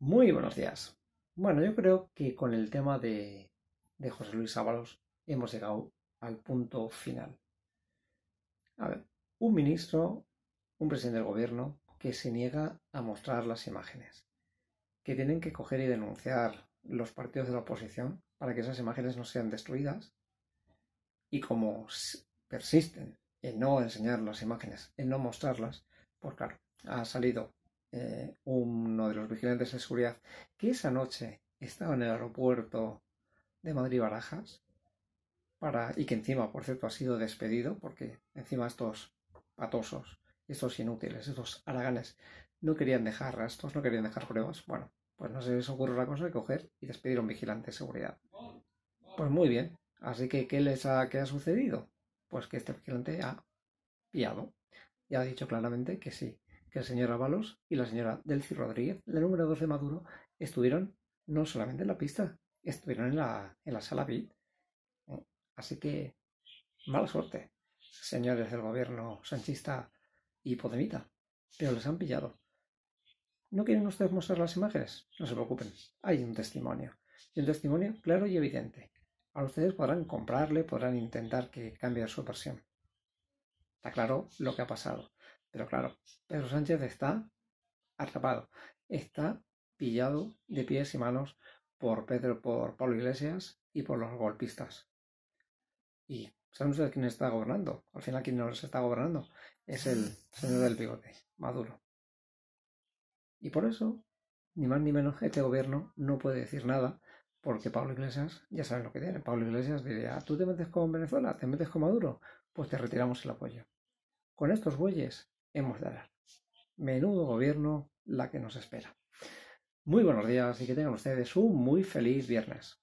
Muy buenos días. Bueno, yo creo que con el tema de, José Luis Ábalos hemos llegado al punto final. A ver, un ministro, un presidente del gobierno que se niega a mostrar las imágenes, que tienen que coger y denunciar los partidos de la oposición para que esas imágenes no sean destruidas y como persisten en no enseñar las imágenes, en no mostrarlas, pues claro, ha salido eh, uno de los vigilantes de seguridad que esa noche estaba en el aeropuerto de Madrid Barajas para y que encima, por cierto, ha sido despedido porque encima estos patosos, estos inútiles, estos haraganes no querían dejar rastros, no querían dejar pruebas. Bueno, pues no se les ocurre la cosa de coger y despedir a un vigilante de seguridad. Pues muy bien. Así que, ¿qué les ha, ha sucedido? Pues que este vigilante ha piado y ha dicho claramente que sí, que el señor Ábalos y la señora Delcy Rodríguez, la número 12 Maduro, estuvieron no solamente en la pista, estuvieron en la, sala VIP. Así que mala suerte, señores del gobierno sanchista y podemita, pero les han pillado. ¿No quieren ustedes mostrar las imágenes? No se preocupen, hay un testimonio. Y un testimonio claro y evidente. A ustedes podrán comprarle, podrán intentar que cambie su versión. Está claro lo que ha pasado. Pero claro, Pedro Sánchez está atrapado. Está pillado de pies y manos por Pedro, por Pablo Iglesias y por los golpistas. Y saben ustedes quién está gobernando. Al final quién nos está gobernando es el señor del bigote, Maduro. Y por eso, ni más ni menos, este gobierno no puede decir nada porque Pablo Iglesias ya saben lo que tiene. Pablo Iglesias diría, tú te metes con Venezuela, te metes con Maduro, pues te retiramos el apoyo. Con estos bueyes hemos de dar. Menudo gobierno la que nos espera. Muy buenos días y que tengan ustedes un muy feliz viernes.